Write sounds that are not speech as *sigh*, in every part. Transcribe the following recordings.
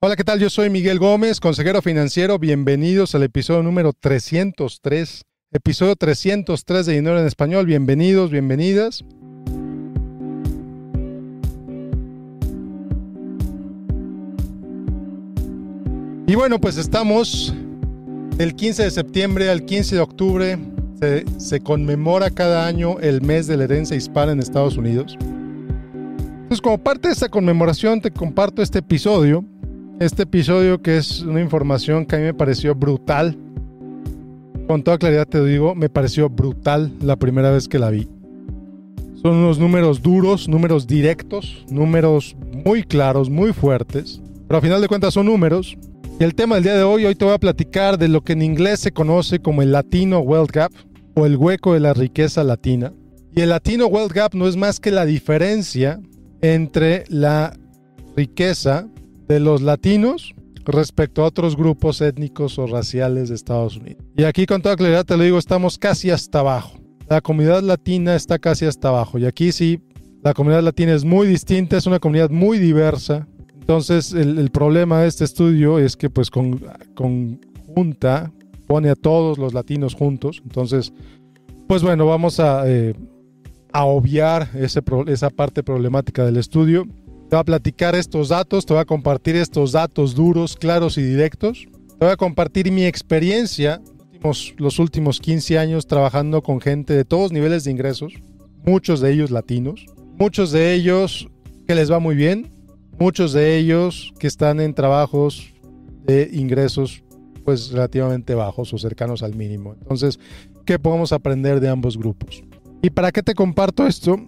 Hola, ¿qué tal? Yo soy Miguel Gómez, consejero financiero. Bienvenidos al episodio número 303. Episodio 303 de Dinero en Español. Bienvenidos, bienvenidas. Y bueno, pues estamos del 15 de septiembre al 15 de octubre. Se, conmemora cada año el mes de la herencia hispana en Estados Unidos. Entonces, como parte de esta conmemoración, te comparto este episodio este episodio que es una información que a mí me pareció brutal. Con toda claridad te digo, me pareció brutal la primera vez que la vi. Son unos números duros, números directos, números muy claros, muy fuertes. Pero al final de cuentas son números. Y el tema del día de hoy, hoy te voy a platicar de lo que en inglés se conoce como el Latino Wealth Gap o el hueco de la riqueza latina. Y el Latino Wealth Gap no es más que la diferencia entre la riqueza de los latinos respecto a otros grupos étnicos o raciales de Estados Unidos. Y aquí con toda claridad te lo digo, estamos casi hasta abajo. La comunidad latina está casi hasta abajo. Y aquí sí, la comunidad latina es muy distinta, es una comunidad muy diversa. Entonces el, problema de este estudio es que pues con, junta pone a todos los latinos juntos. Entonces, pues bueno, vamos a, eh, obviar esa parte problemática del estudio te voy a platicar estos datos, te voy a compartir estos datos duros, claros y directos. Te voy a compartir mi experiencia los últimos 15 años trabajando con gente de todos niveles de ingresos, muchos de ellos latinos, muchos de ellos que les va muy bien, muchos de ellos que están en trabajos de ingresos pues relativamente bajos o cercanos al mínimo. Entonces, ¿qué podemos aprender de ambos grupos? ¿Y para qué te comparto esto?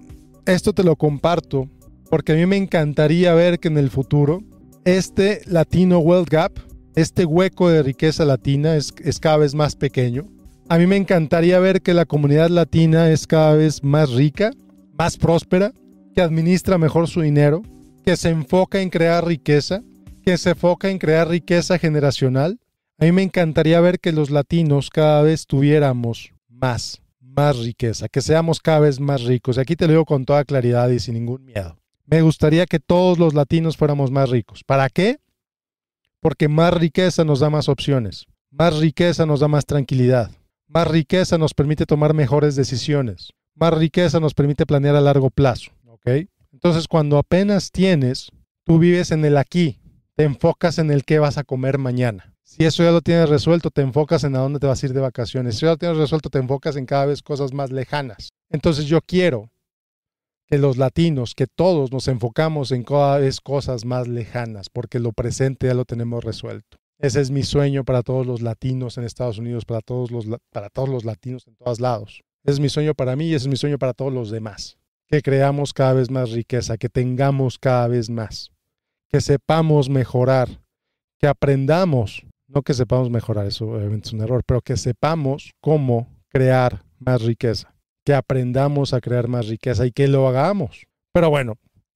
Esto te lo comparto porque a mí me encantaría ver que en el futuro este Latino World Gap, este hueco de riqueza latina es, es cada vez más pequeño. A mí me encantaría ver que la comunidad latina es cada vez más rica, más próspera, que administra mejor su dinero, que se enfoca en crear riqueza, que se enfoca en crear riqueza generacional. A mí me encantaría ver que los latinos cada vez tuviéramos más, más riqueza, que seamos cada vez más ricos. Y aquí te lo digo con toda claridad y sin ningún miedo. Me gustaría que todos los latinos fuéramos más ricos. ¿Para qué? Porque más riqueza nos da más opciones, más riqueza nos da más tranquilidad, más riqueza nos permite tomar mejores decisiones, más riqueza nos permite planear a largo plazo. Entonces, cuando apenas tienes, tú vives en el aquí, te enfocas en el qué vas a comer mañana. Si eso ya lo tienes resuelto, te enfocas en a dónde te vas a ir de vacaciones. Si ya lo tienes resuelto, te enfocas en cada vez cosas más lejanas. Entonces yo quiero que los latinos, que todos nos enfocamos en cada vez cosas más lejanas, porque lo presente ya lo tenemos resuelto. Ese es mi sueño para todos los latinos en Estados Unidos, para todos los, para todos los latinos en todos lados. Ese es mi sueño para mí y ese es mi sueño para todos los demás. Que creamos cada vez más riqueza, que tengamos cada vez más, que sepamos mejorar, que aprendamos, no que sepamos mejorar, eso obviamente es un error, pero que sepamos cómo crear más riqueza aprendamos a crear más riqueza y que lo hagamos. Pero bueno,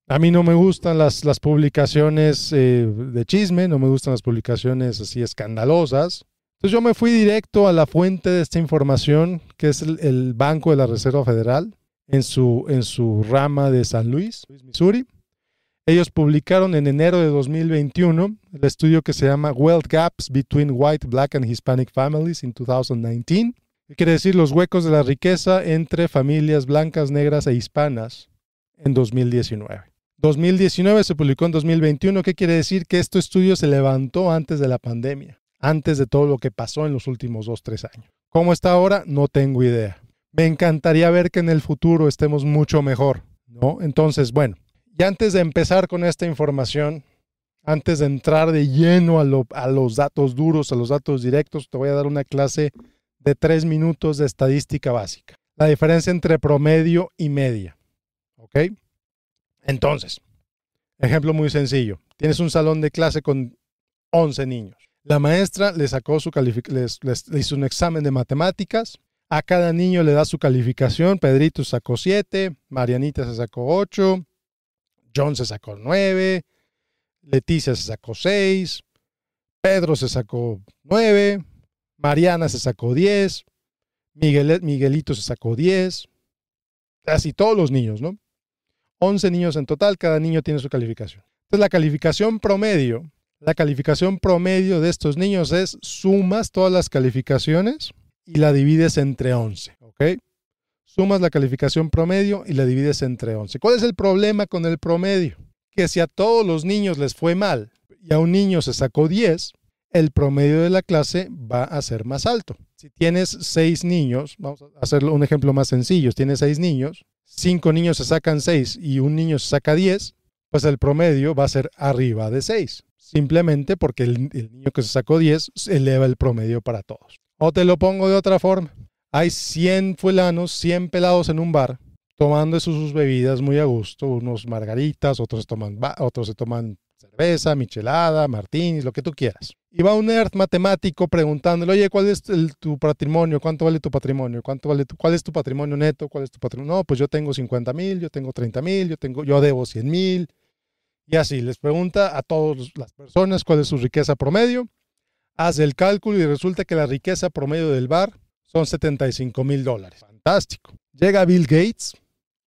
a mí no me gustan las, las publicaciones eh, de chisme, no me gustan las publicaciones así escandalosas. Entonces yo me fui directo a la fuente de esta información, que es el, Banco de la Reserva Federal, en su, en su rama de San Luis, Missouri. Ellos publicaron en enero de 2021 el estudio que se llama Wealth Gaps Between White, Black and Hispanic Families in 2019. ¿Qué quiere decir los huecos de la riqueza entre familias blancas, negras e hispanas en 2019? 2019 se publicó en 2021, ¿qué quiere decir? Que este estudio se levantó antes de la pandemia, antes de todo lo que pasó en los últimos dos, tres años. ¿Cómo está ahora? No tengo idea. Me encantaría ver que en el futuro estemos mucho mejor, ¿no? Entonces, bueno, y antes de empezar con esta información, antes de entrar de lleno a, a los datos duros, a los datos directos, te voy a dar una clase de 3 minutos de estadística básica. La diferencia entre promedio y media. ¿Ok? Entonces, ejemplo muy sencillo. Tienes un salón de clase con 11 niños. La maestra le sacó su les, hizo un examen de matemáticas. A cada niño le da su calificación. Pedrito sacó 7, Marianita se sacó 8, John se sacó 9, Leticia se sacó 6, Pedro se sacó 9, Mariana se sacó 10, Miguelito se sacó 10, casi todos los niños, ¿no? 11 niños en total, cada niño tiene su calificación. Entonces la calificación promedio, la calificación promedio de estos niños es sumas todas las calificaciones y la divides entre 11, ¿ok? Sumas la calificación promedio y la divides entre 11. ¿Cuál es el problema con el promedio? Que si a todos los niños les fue mal y a un niño se sacó 10, el promedio de la clase va a ser más alto. Si tienes seis niños, vamos a hacer un ejemplo más sencillo, si tienes seis niños, cinco niños se sacan seis y un niño se saca diez, pues el promedio va a ser arriba de seis, simplemente porque el, niño que se sacó diez eleva el promedio para todos. O te lo pongo de otra forma, hay 100 fulanos, 100 pelados en un bar, tomando sus, bebidas muy a gusto, unos margaritas, otros, otros se toman cerveza, michelada, martinis, lo que tú quieras. Y va un nerd matemático preguntándole, oye, ¿cuál es tu patrimonio? ¿Cuánto vale tu patrimonio? ¿Cuánto vale ¿Cuál es tu patrimonio neto? ¿Cuál es tu patrimonio? No, pues yo tengo 50 mil, yo tengo 30 mil, yo, tengo, yo debo 100 mil. Y así, les pregunta a todas las personas cuál es su riqueza promedio. Hace el cálculo y resulta que la riqueza promedio del bar son 75 mil dólares. Fantástico. Llega Bill Gates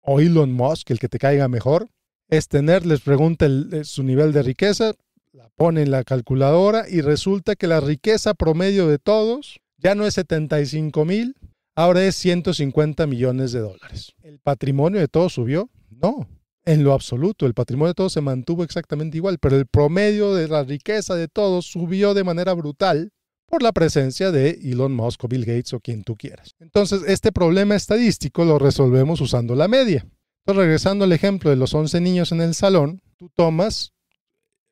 o Elon Musk, el que te caiga mejor, es tener, les pregunta eh, su nivel de riqueza, la pone en la calculadora y resulta que la riqueza promedio de todos ya no es 75 mil, ahora es 150 millones de dólares. ¿El patrimonio de todos subió? No, en lo absoluto. El patrimonio de todos se mantuvo exactamente igual, pero el promedio de la riqueza de todos subió de manera brutal por la presencia de Elon Musk o Bill Gates o quien tú quieras. Entonces, este problema estadístico lo resolvemos usando la media. Entonces, regresando al ejemplo de los 11 niños en el salón, tú tomas,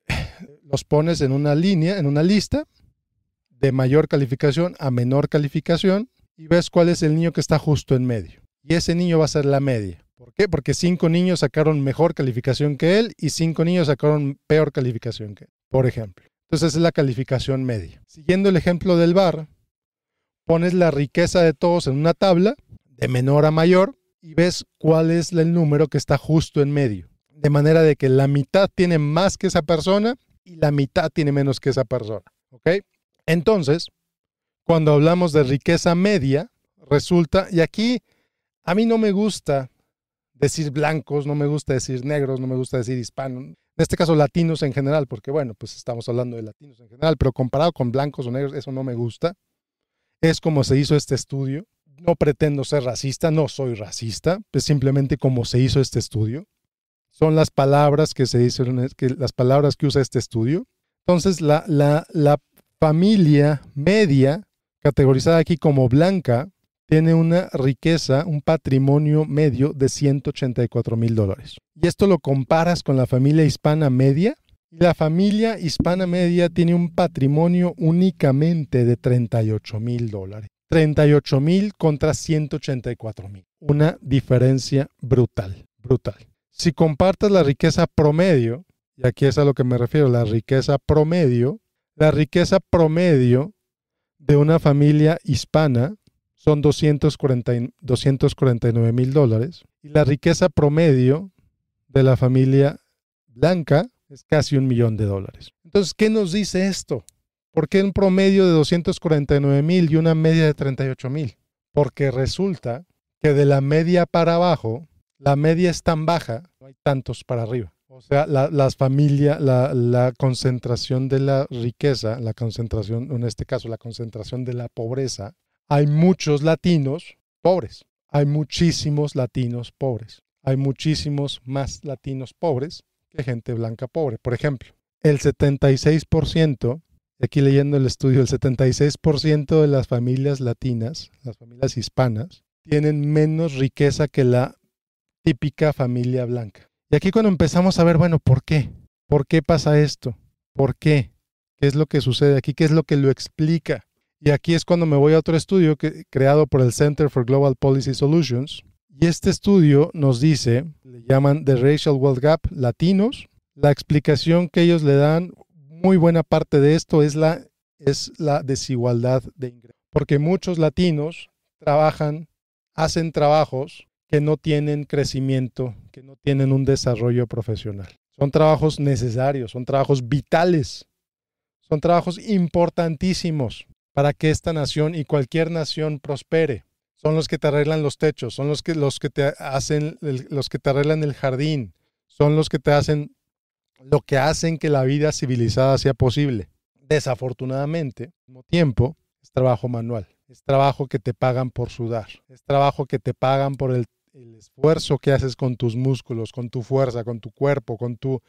*sighs* los pones en una línea, en una lista, de mayor calificación a menor calificación, y ves cuál es el niño que está justo en medio. Y ese niño va a ser la media. ¿Por qué? Porque 5 niños sacaron mejor calificación que él y 5 niños sacaron peor calificación que él, por ejemplo. Entonces esa es la calificación media. Siguiendo el ejemplo del bar, pones la riqueza de todos en una tabla, de menor a mayor, y ves cuál es el número que está justo en medio. De manera de que la mitad tiene más que esa persona y la mitad tiene menos que esa persona. ¿Ok? Entonces, cuando hablamos de riqueza media, resulta, y aquí a mí no me gusta decir blancos, no me gusta decir negros, no me gusta decir hispanos, en este caso latinos en general, porque bueno, pues estamos hablando de latinos en general, pero comparado con blancos o negros, eso no me gusta. Es como se hizo este estudio no pretendo ser racista, no soy racista, es simplemente como se hizo este estudio. Son las palabras que se dicen, que, las palabras que usa este estudio. Entonces, la, la familia media, categorizada aquí como blanca, tiene una riqueza, un patrimonio medio de 184 mil dólares. Y esto lo comparas con la familia hispana media. La familia hispana media tiene un patrimonio únicamente de 38 mil dólares. 38 mil contra 184 mil. Una diferencia brutal, brutal. Si compartes la riqueza promedio, y aquí es a lo que me refiero, la riqueza promedio, la riqueza promedio de una familia hispana son 249 mil dólares y la riqueza promedio de la familia blanca es casi un millón de dólares. Entonces, ¿qué nos dice esto? ¿Por qué un promedio de 249 mil y una media de 38 mil? Porque resulta que de la media para abajo, la media es tan baja, no hay tantos para arriba. O sea, la, las familias, la, la, concentración de la riqueza, la concentración, en este caso, la concentración de la pobreza, hay muchos latinos pobres, hay muchísimos latinos pobres, hay muchísimos más latinos pobres que gente blanca pobre. Por ejemplo, el 76% Aquí leyendo el estudio, el 76% de las familias latinas, las familias hispanas, tienen menos riqueza que la típica familia blanca. Y aquí cuando empezamos a ver, bueno, ¿por qué? ¿Por qué pasa esto? ¿Por qué? ¿Qué es lo que sucede aquí? ¿Qué es lo que lo explica? Y aquí es cuando me voy a otro estudio que, creado por el Center for Global Policy Solutions. Y este estudio nos dice, le llaman The Racial Wealth Gap Latinos, la explicación que ellos le dan muy buena parte de esto es la, es la desigualdad de ingresos. Porque muchos latinos trabajan, hacen trabajos que no tienen crecimiento, que no tienen un desarrollo profesional. Son trabajos necesarios, son trabajos vitales, son trabajos importantísimos para que esta nación y cualquier nación prospere. Son los que te arreglan los techos, son los que, los que te hacen, los que te arreglan el jardín, son los que te hacen lo que hacen que la vida civilizada sea posible. Desafortunadamente, como tiempo, es trabajo manual, es trabajo que te pagan por sudar, es trabajo que te pagan por el, esfuerzo que haces con tus músculos, con tu fuerza, con tu cuerpo, con tu,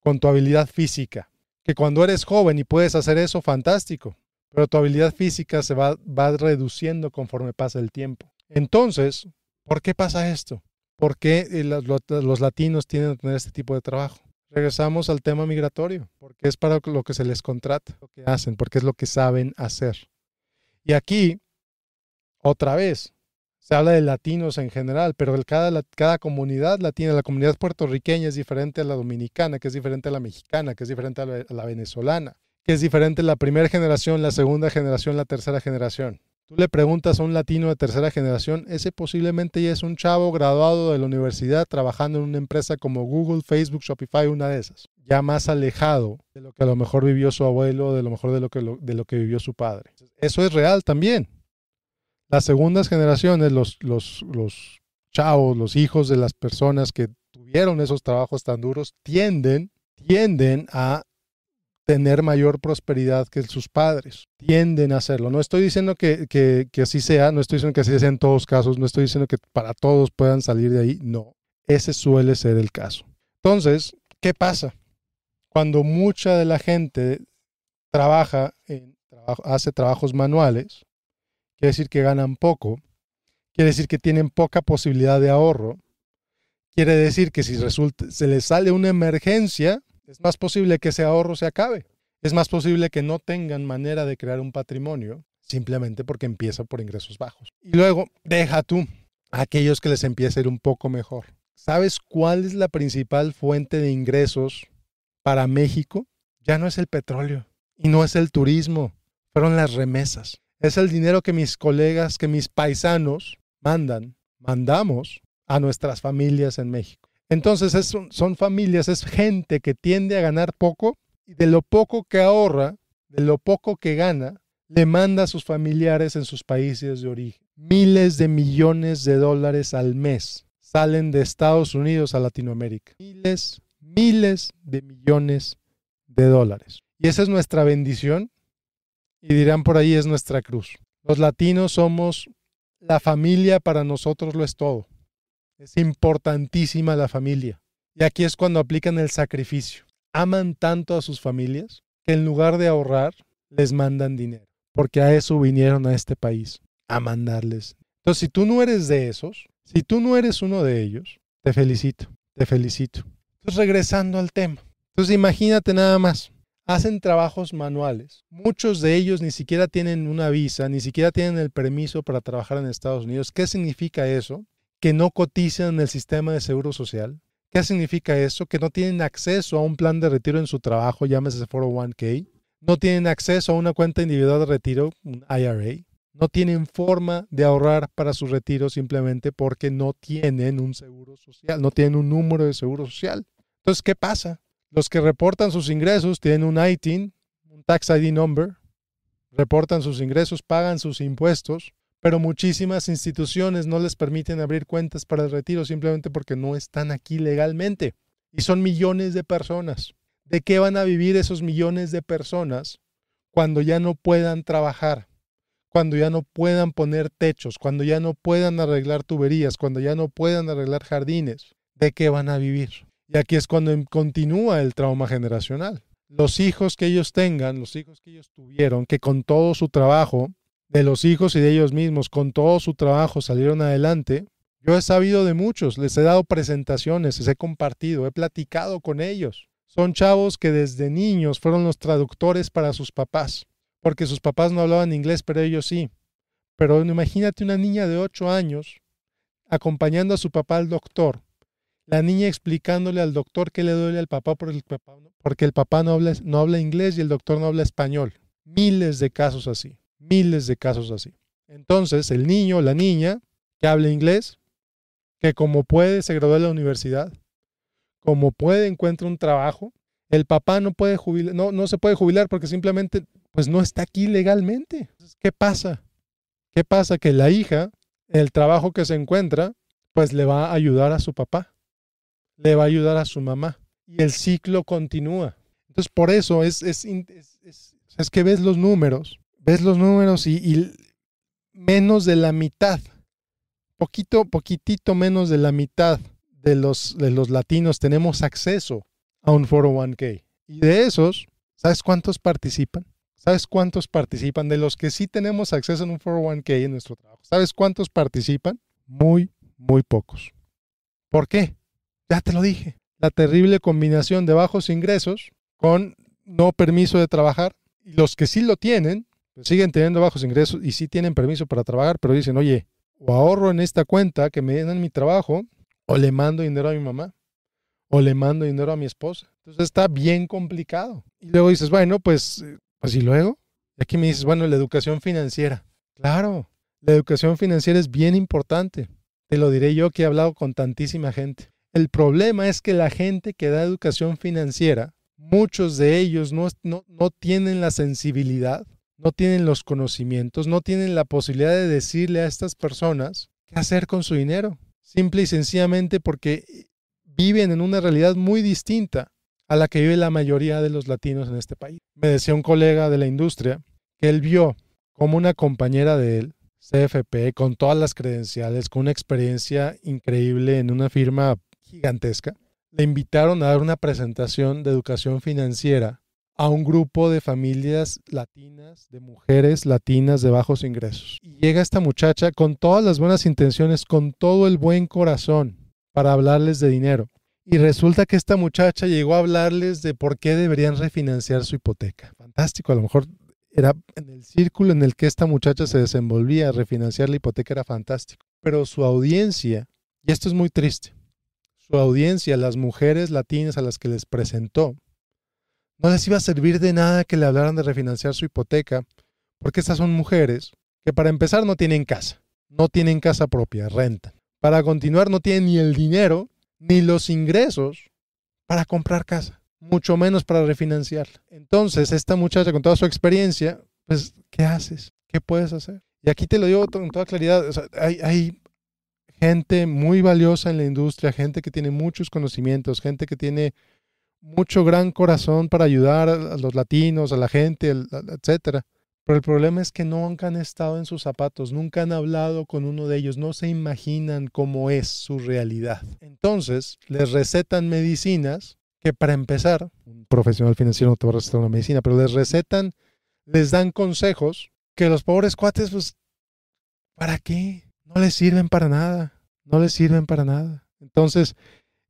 con tu habilidad física. Que cuando eres joven y puedes hacer eso, fantástico, pero tu habilidad física se va, reduciendo conforme pasa el tiempo. Entonces, ¿por qué pasa esto? ¿Por qué eh, los, los latinos tienen que tener este tipo de trabajo? Regresamos al tema migratorio, porque es para lo que se les contrata, lo que hacen, porque es lo que saben hacer. Y aquí, otra vez, se habla de latinos en general, pero cada, comunidad latina, la comunidad puertorriqueña es diferente a la dominicana, que es diferente a la mexicana, que es diferente a la, a la venezolana, que es diferente a la primera generación, la segunda generación, la tercera generación. Tú le preguntas a un latino de tercera generación, ese posiblemente ya es un chavo graduado de la universidad trabajando en una empresa como Google, Facebook, Shopify, una de esas, ya más alejado de lo que a lo mejor vivió su abuelo, de lo mejor de lo que, de lo que vivió su padre. Eso es real también. Las segundas generaciones, los, los, los chavos, los hijos de las personas que tuvieron esos trabajos tan duros, tienden, tienden a tener mayor prosperidad que sus padres. Tienden a hacerlo. No estoy diciendo que, así sea, no estoy diciendo que así sea en todos casos, no estoy diciendo que para todos puedan salir de ahí, no. Ese suele ser el caso. Entonces, ¿qué pasa? Cuando mucha de la gente trabaja, en, hace trabajos manuales, quiere decir que ganan poco, quiere decir que tienen poca posibilidad de ahorro, quiere decir que si se les sale una emergencia, es más posible que ese ahorro se acabe. Es más posible que no tengan manera de crear un patrimonio simplemente porque empieza por ingresos bajos. Y luego, deja tú a aquellos que les empieza a ir un poco mejor. ¿Sabes cuál es la principal fuente de ingresos para México? Ya no es el petróleo y no es el turismo, fueron las remesas. Es el dinero que mis colegas, que mis paisanos mandan, mandamos a nuestras familias en México. Entonces son familias, es gente que tiende a ganar poco y de lo poco que ahorra, de lo poco que gana, le manda a sus familiares en sus países de origen. Miles de millones de dólares al mes salen de Estados Unidos a Latinoamérica. Miles, miles de millones de dólares. Y esa es nuestra bendición y dirán por ahí es nuestra cruz. Los latinos somos la familia, para nosotros lo es todo. Es importantísima la familia. Y aquí es cuando aplican el sacrificio. Aman tanto a sus familias que en lugar de ahorrar, les mandan dinero. Porque a eso vinieron a este país, a mandarles. Entonces, si tú no eres de esos, si tú no eres uno de ellos, te felicito, te felicito. Entonces, regresando al tema. Entonces, imagínate nada más. Hacen trabajos manuales. Muchos de ellos ni siquiera tienen una visa, ni siquiera tienen el permiso para trabajar en Estados Unidos. ¿Qué significa eso? que no cotizan en el sistema de seguro social. ¿Qué significa eso? Que no tienen acceso a un plan de retiro en su trabajo, llámese 401k. No tienen acceso a una cuenta individual de retiro, un IRA. No tienen forma de ahorrar para su retiro simplemente porque no tienen un seguro social, no tienen un número de seguro social. Entonces, ¿qué pasa? Los que reportan sus ingresos tienen un ITIN, un Tax ID Number, reportan sus ingresos, pagan sus impuestos, pero muchísimas instituciones no les permiten abrir cuentas para el retiro simplemente porque no están aquí legalmente. Y son millones de personas. ¿De qué van a vivir esos millones de personas cuando ya no puedan trabajar? Cuando ya no puedan poner techos, cuando ya no puedan arreglar tuberías, cuando ya no puedan arreglar jardines. ¿De qué van a vivir? Y aquí es cuando em, continúa el trauma generacional. Los hijos que ellos tengan, los hijos que ellos tuvieron, que con todo su trabajo de los hijos y de ellos mismos, con todo su trabajo salieron adelante. Yo he sabido de muchos, les he dado presentaciones, les he compartido, he platicado con ellos. Son chavos que desde niños fueron los traductores para sus papás, porque sus papás no hablaban inglés, pero ellos sí. Pero imagínate una niña de 8 años acompañando a su papá al doctor, la niña explicándole al doctor que le duele al papá porque el papá no habla, no habla inglés y el doctor no habla español. Miles de casos así miles de casos así. Entonces, el niño, la niña que habla inglés, que como puede se gradúa de la universidad, como puede encuentra un trabajo, el papá no puede jubilar, no, no se puede jubilar porque simplemente pues no está aquí legalmente. ¿qué pasa? ¿Qué pasa? Que la hija, el trabajo que se encuentra, pues le va a ayudar a su papá, le va a ayudar a su mamá y el ciclo continúa. Entonces, por eso es, es que ves los números ves los números y, menos de la mitad, poquito, poquitito menos de la mitad de los, de los latinos tenemos acceso a un 401k. Y de esos, ¿sabes cuántos participan? ¿Sabes cuántos participan? De los que sí tenemos acceso a un 401k en nuestro trabajo, ¿sabes cuántos participan? Muy, muy pocos. ¿Por qué? Ya te lo dije. La terrible combinación de bajos ingresos con no permiso de trabajar. Y los que sí lo tienen, pues, siguen teniendo bajos ingresos y sí tienen permiso para trabajar, pero dicen, oye, o ahorro en esta cuenta que me den mi trabajo, o le mando dinero a mi mamá, o le mando dinero a mi esposa. Entonces está bien complicado. Y luego dices, bueno, pues, eh, pues y luego. Y aquí me dices, bueno, la educación financiera. Claro, la educación financiera es bien importante. Te lo diré yo que he hablado con tantísima gente. El problema es que la gente que da educación financiera, muchos de ellos no, no tienen la sensibilidad no tienen los conocimientos, no tienen la posibilidad de decirle a estas personas qué hacer con su dinero. Simple y sencillamente porque eh, viven en una realidad muy distinta a la que vive la mayoría de los latinos en este país. Me decía un colega de la industria que él vio como una compañera de él, CFP, con todas las credenciales, con una experiencia increíble en una firma gigantesca, le invitaron a dar una presentación de educación financiera a un grupo de familias latinas, de mujeres latinas de bajos ingresos. Y llega esta muchacha con todas las buenas intenciones, con todo el buen corazón para hablarles de dinero. Y resulta que esta muchacha llegó a hablarles de por qué deberían refinanciar su hipoteca. Fantástico, a lo mejor era en el círculo en el que esta muchacha se desenvolvía, refinanciar la hipoteca era fantástico. Pero su audiencia, y esto es muy triste, su audiencia, las mujeres latinas a las que les presentó, no les iba a servir de nada que le hablaran de refinanciar su hipoteca, porque estas son mujeres que para empezar no tienen casa, no tienen casa propia, rentan. Para continuar no tienen ni el dinero ni los ingresos para comprar casa, mucho menos para refinanciarla. Entonces, esta muchacha con toda su experiencia, pues, ¿qué haces? ¿Qué puedes hacer? Y aquí te lo digo con toda claridad, hay, hay gente muy valiosa en la industria, gente que tiene muchos conocimientos, gente que tiene mucho gran corazón para ayudar a los latinos, a la gente, etc. Pero el problema es que nunca han estado en sus zapatos, nunca han hablado con uno de ellos, no se imaginan cómo es su realidad. Entonces, les recetan medicinas que para empezar, un profesional financiero no te va a recetar una medicina, pero les recetan, les dan consejos que los pobres cuates, pues, ¿para qué? No les sirven para nada, no les sirven para nada. Entonces,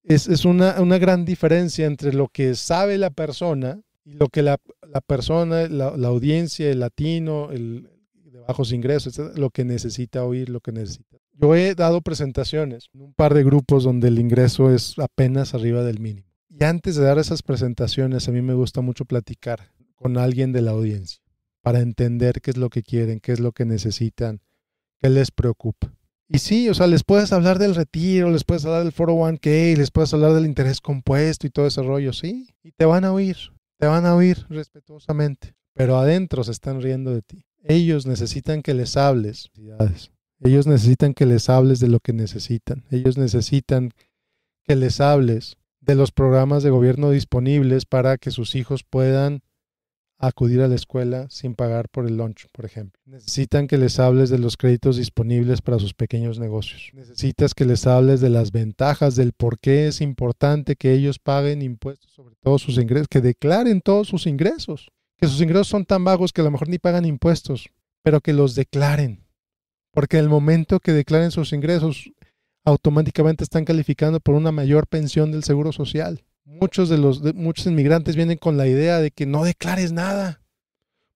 es, una, una, gran diferencia entre lo que sabe la persona y lo que la, la persona, la, audiencia, el latino, el de bajos ingresos, lo que necesita oír, lo que necesita. Yo he dado presentaciones en un par de grupos donde el ingreso es apenas arriba del mínimo. Y antes de dar esas presentaciones, a mí me gusta mucho platicar con alguien de la audiencia para entender qué es lo que quieren, qué es lo que necesitan, qué les preocupa. Y sí, o sea, les puedes hablar del retiro, les puedes hablar del 401k, les puedes hablar del interés compuesto y todo ese rollo, sí. Y te van a oír, te van a oír respetuosamente, pero adentro se están riendo de ti. Ellos necesitan que les hables. Ellos necesitan que les hables de lo que necesitan. Ellos necesitan que les hables de los programas de gobierno disponibles para que sus hijos puedan acudir a la escuela sin pagar por el lunch, por ejemplo. Necesitan que les hables de los créditos disponibles para sus pequeños negocios. Necesitas que les hables de las ventajas, del por qué es importante que ellos paguen impuestos sobre todos sus ingresos, que declaren todos sus ingresos, que sus ingresos son tan bajos que a lo mejor ni pagan impuestos, pero que los declaren. Porque en el momento que declaren sus ingresos, automáticamente están calificando por una mayor pensión del Seguro Social muchos de los muchos inmigrantes vienen con la idea de que no declares nada,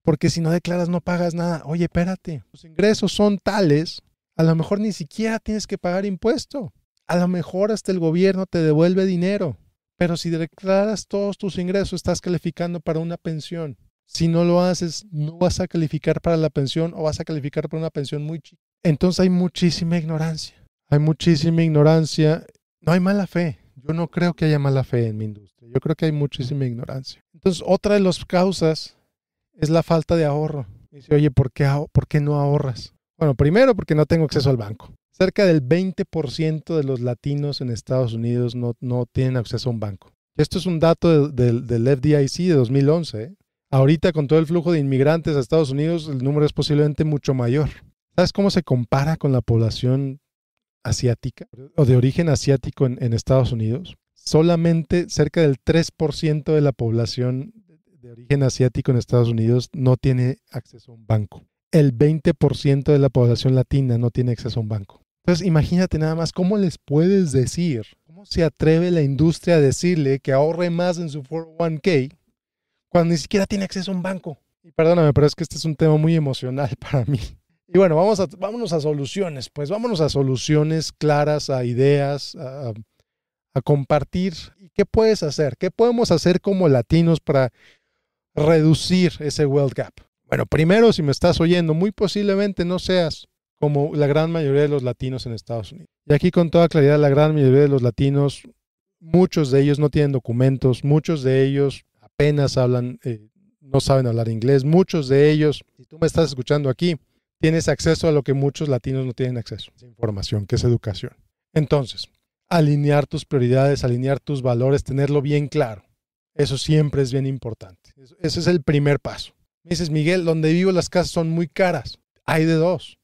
porque si no declaras no pagas nada. Oye, espérate, tus ingresos son tales, a lo mejor ni siquiera tienes que pagar impuesto. A lo mejor hasta el gobierno te devuelve dinero, pero si declaras todos tus ingresos estás calificando para una pensión. Si no lo haces, no vas a calificar para la pensión o vas a calificar para una pensión muy chica. Entonces hay muchísima ignorancia. Hay muchísima ignorancia. No hay mala fe yo no creo que haya mala fe en mi industria. Yo creo que hay muchísima ignorancia. Entonces, otra de las causas es la falta de ahorro. Dice, oye, ¿por qué, no ahorras? Bueno, primero porque no tengo acceso al banco. Cerca del 20% de los latinos en Estados Unidos no, no, tienen acceso a un banco. Esto es un dato del FDIC de 2011. ¿eh? Ahorita con todo el flujo de inmigrantes a Estados Unidos, el número es posiblemente mucho mayor. ¿Sabes cómo se compara con la población asiática o de origen asiático en, Estados Unidos, solamente cerca del 3% de la población de origen asiático en Estados Unidos no tiene acceso a un banco. El 20% de la población latina no tiene acceso a un banco. Entonces, imagínate nada más cómo les puedes decir, cómo se atreve la industria a decirle que ahorre más en su 401k cuando ni siquiera tiene acceso a un banco. Y perdóname, pero es que este es un tema muy emocional *laughs* para mí. Y bueno, vamos a, vámonos a soluciones, pues vámonos a soluciones claras, a ideas, a, compartir. ¿Qué puedes hacer? ¿Qué podemos hacer como latinos para reducir ese wealth gap? Bueno, primero, si me estás oyendo, muy posiblemente no seas como la gran mayoría de los latinos en Estados Unidos. Y aquí con toda claridad, la gran mayoría de los latinos, muchos de ellos no tienen documentos, muchos de ellos apenas hablan, eh, no saben hablar inglés, muchos de ellos, si tú me estás escuchando aquí, tienes acceso a lo que muchos latinos no tienen acceso, información, que es educación. Entonces, alinear tus prioridades, alinear tus valores, tenerlo bien claro. Eso siempre es bien importante. Ese es el primer paso. Me dices, Miguel, donde vivo las casas son muy caras. Hay de dos.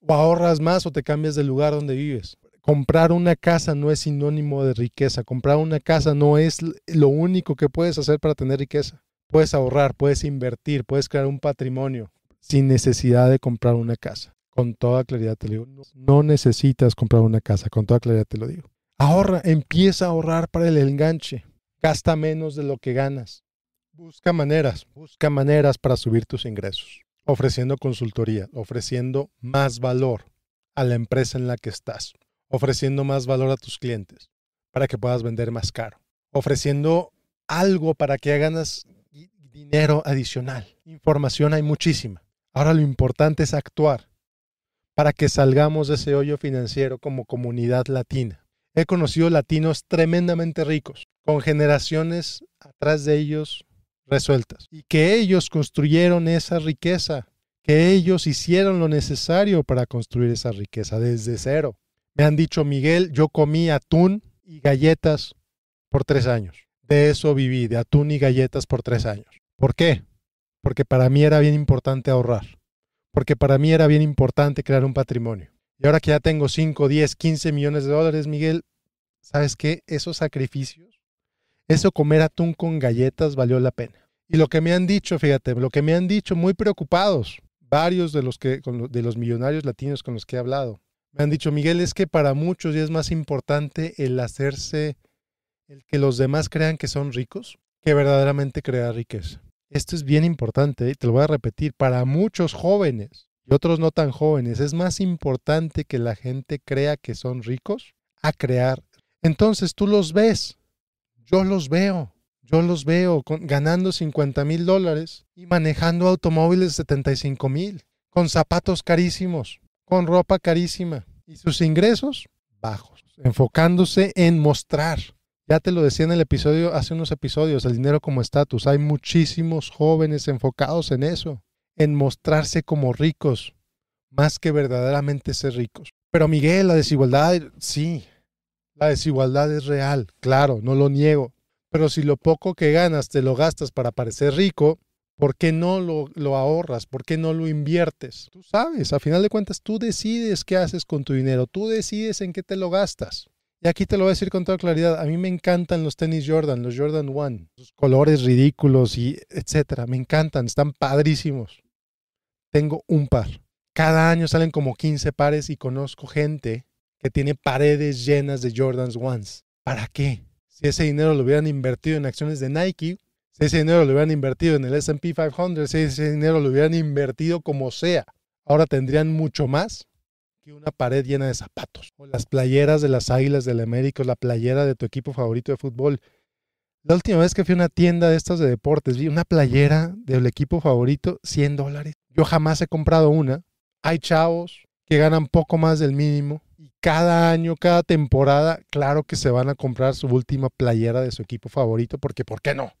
O ahorras más o te cambias del lugar donde vives. Comprar una casa no es sinónimo de riqueza. Comprar una casa no es lo único que puedes hacer para tener riqueza. Puedes ahorrar, puedes invertir, puedes crear un patrimonio sin necesidad de comprar una casa. Con toda claridad te lo digo, no, necesitas comprar una casa, con toda claridad te lo digo. Ahorra, empieza a ahorrar para el enganche. Gasta menos de lo que ganas. Busca maneras, busca maneras para subir tus ingresos, ofreciendo consultoría, ofreciendo más valor a la empresa en la que estás, ofreciendo más valor a tus clientes para que puedas vender más caro, ofreciendo algo para que ganas dinero adicional. Información hay muchísima. Ahora lo importante es actuar para que salgamos de ese hoyo financiero como comunidad latina. He conocido latinos tremendamente ricos, con generaciones atrás de ellos resueltas, y que ellos construyeron esa riqueza, que ellos hicieron lo necesario para construir esa riqueza desde cero. Me han dicho, Miguel, yo comí atún y galletas por tres años. De eso viví, de atún y galletas por tres años. ¿Por qué? porque para mí era bien importante ahorrar, porque para mí era bien importante crear un patrimonio. Y ahora que ya tengo 5, 10, 15 millones de dólares, Miguel, ¿sabes qué? Esos sacrificios, eso comer atún con galletas valió la pena. Y lo que me han dicho, fíjate, lo que me han dicho muy preocupados varios de los, que, de los millonarios latinos con los que he hablado, me han dicho, Miguel, es que para muchos es más importante el hacerse, el que los demás crean que son ricos, que verdaderamente crear riqueza. Esto es bien importante y ¿eh? te lo voy a repetir. Para muchos jóvenes y otros no tan jóvenes, es más importante que la gente crea que son ricos a crear. Entonces tú los ves. Yo los veo. Yo los veo ganando 50 mil dólares y manejando automóviles 75 mil, con zapatos carísimos, con ropa carísima y sus ingresos bajos, enfocándose en mostrar ya te lo decía en el episodio, hace unos episodios, el dinero como estatus. Hay muchísimos jóvenes enfocados en eso, en mostrarse como ricos, más que verdaderamente ser ricos. Pero Miguel, la desigualdad, sí, la desigualdad es real, claro, no lo niego. Pero si lo poco que ganas te lo gastas para parecer rico, ¿por qué no lo, ahorras? ¿Por qué no lo inviertes? Tú sabes, a final de cuentas, tú decides qué haces con tu dinero, tú decides en qué te lo gastas. Y aquí te lo voy a decir con toda claridad. A mí me encantan los tenis Jordan, los Jordan One. sus colores ridículos y etcétera. Me encantan, están padrísimos. Tengo un par. Cada año salen como 15 pares y conozco gente que tiene paredes llenas de Jordans Ones. ¿Para qué? Si ese dinero lo hubieran invertido en acciones de Nike, si ese dinero lo hubieran invertido en el SP 500, si ese dinero lo hubieran invertido como sea, ahora tendrían mucho más una pared llena de zapatos, o las playeras de las Águilas del América, o la playera de tu equipo favorito de fútbol. La última vez que fui a una tienda de estas de deportes, vi una playera del equipo favorito, 100 dólares. Yo jamás he comprado una. Hay chavos que ganan poco más del mínimo y cada año, cada temporada, claro que se van a comprar su última playera de su equipo favorito, porque ¿por qué no?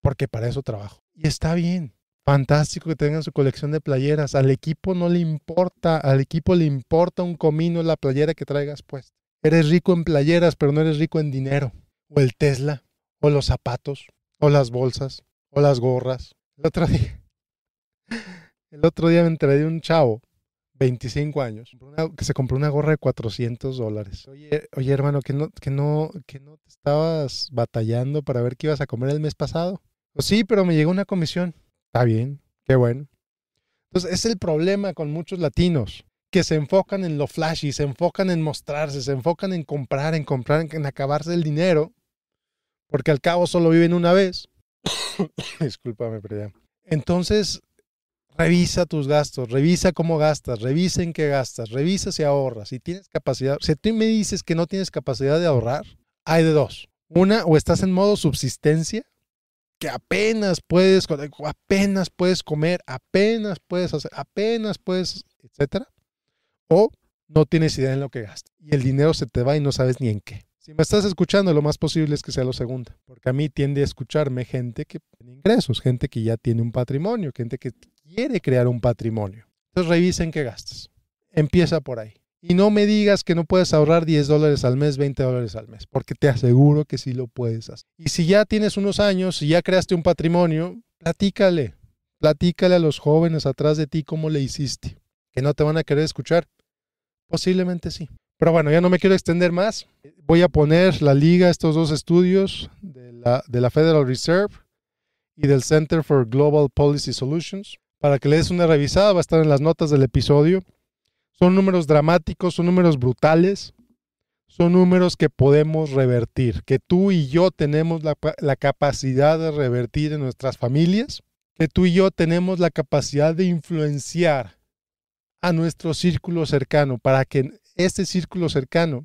Porque para eso trabajo. Y está bien, Fantástico que tengan su colección de playeras. Al equipo no le importa, al equipo le importa un comino la playera que traigas puesta. Eres rico en playeras, pero no eres rico en dinero. O el Tesla, o los zapatos, o las bolsas, o las gorras. El otro *laughs* día, el otro día me enteré un chavo, 25 años, que se compró una gorra de 400 dólares. Oye, oye hermano, que no, que no, que no te estabas batallando para ver qué ibas a comer el mes pasado. Pues sí, pero me llegó una comisión. Está bien, qué bueno. Entonces, es el problema con muchos latinos que se enfocan en lo flashy, se enfocan en mostrarse, se enfocan en comprar, en comprar, en acabarse el dinero, porque al cabo solo viven una vez. *coughs* Discúlpame, pero Entonces, revisa tus gastos, revisa cómo gastas, revisa en qué gastas, revisa si ahorras, si tienes capacidad. Si tú me dices que no tienes capacidad de ahorrar, hay de dos. Una, o estás en modo subsistencia, que apenas puedes, eh, apenas puedes comer, apenas puedes hacer, apenas puedes, etcétera. O no tienes idea en lo que gastas y el dinero se te va y no sabes ni en qué. Si me estás escuchando, lo más posible es que sea lo segundo, porque a mí tiende a escucharme gente que tiene ingresos, gente que ya tiene un patrimonio, gente que quiere crear un patrimonio. Entonces revisen qué gastas. Empieza por ahí. Y no me digas que no puedes ahorrar 10 dólares al mes, 20 dólares al mes, porque te aseguro que sí lo puedes hacer. Y si ya tienes unos años, y ya creaste un patrimonio, platícale, platícale a los jóvenes atrás de ti cómo le hiciste. ¿Que no te van a querer escuchar? Posiblemente sí. Pero bueno, ya no me quiero extender más. Voy a poner la liga, estos dos estudios de la, de la Federal Reserve y del Center for Global Policy Solutions para que le des una revisada. Va a estar en las notas del episodio. Son números dramáticos, son números brutales, son números que podemos revertir, que tú y yo tenemos la, capacidad de revertir en nuestras familias, que tú y yo tenemos la capacidad de influenciar a nuestro círculo cercano para que este círculo cercano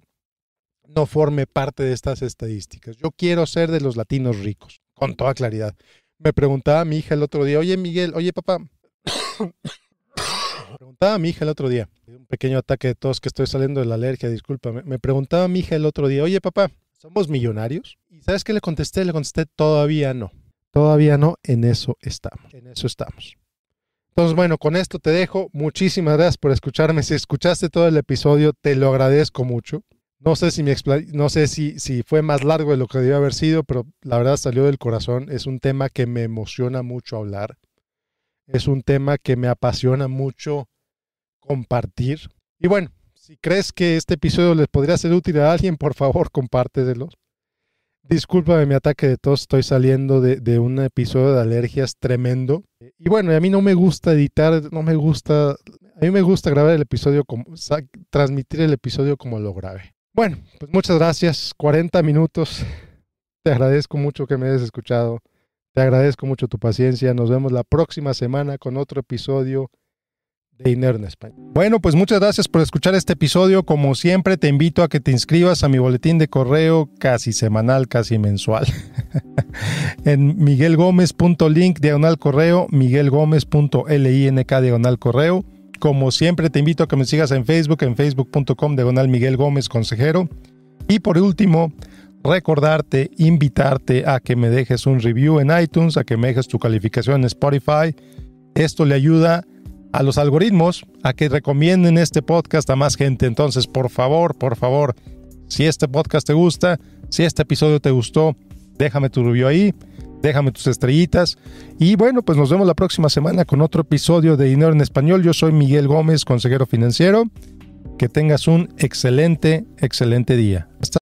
no forme parte de estas estadísticas. Yo quiero ser de los latinos ricos, con toda claridad. Me preguntaba mi hija el otro día, oye Miguel, oye papá, preguntaba a mi hija el otro día, un pequeño ataque de tos que estoy saliendo de la alergia, discúlpame. Me preguntaba a mi hija el otro día, oye papá, ¿somos millonarios? ¿Y sabes qué le contesté? Le contesté, todavía no. Todavía no, en eso estamos. En eso estamos. Entonces, bueno, con esto te dejo. Muchísimas gracias por escucharme. Si escuchaste todo el episodio, te lo agradezco mucho. No sé si, no sé si, si fue más largo de lo que debió haber sido, pero la verdad salió del corazón. Es un tema que me emociona mucho hablar. Es un tema que me apasiona mucho compartir. Y bueno, si crees que este episodio les podría ser útil a alguien, por favor, compárteselo. Discúlpame mi ataque de tos, estoy saliendo de, un episodio de alergias tremendo. Y bueno, a mí no me gusta editar, no me gusta, a mí me gusta grabar el episodio, como, transmitir el episodio como lo grabé. Bueno, pues muchas gracias, 40 minutos. Te agradezco mucho que me hayas escuchado. Te agradezco mucho tu paciencia. Nos vemos la próxima semana con otro episodio de Inerna España. Bueno, pues muchas gracias por escuchar este episodio. Como siempre, te invito a que te inscribas a mi boletín de correo casi semanal, casi mensual. *laughs* en miguelgomez.link diagonal correo, miguelgomez.link diagonal correo. Como siempre, te invito a que me sigas en Facebook, en facebook.com diagonal Miguel Gómez Consejero. Y por último, recordarte, invitarte a que me dejes un review en iTunes, a que me dejes tu calificación en Spotify. Esto le ayuda a los algoritmos a que recomienden este podcast a más gente. Entonces, por favor, por favor, si este podcast te gusta, si este episodio te gustó, déjame tu review ahí, déjame tus estrellitas. Y bueno, pues nos vemos la próxima semana con otro episodio de Dinero en Español. Yo soy Miguel Gómez, consejero financiero. Que tengas un excelente, excelente día. Hasta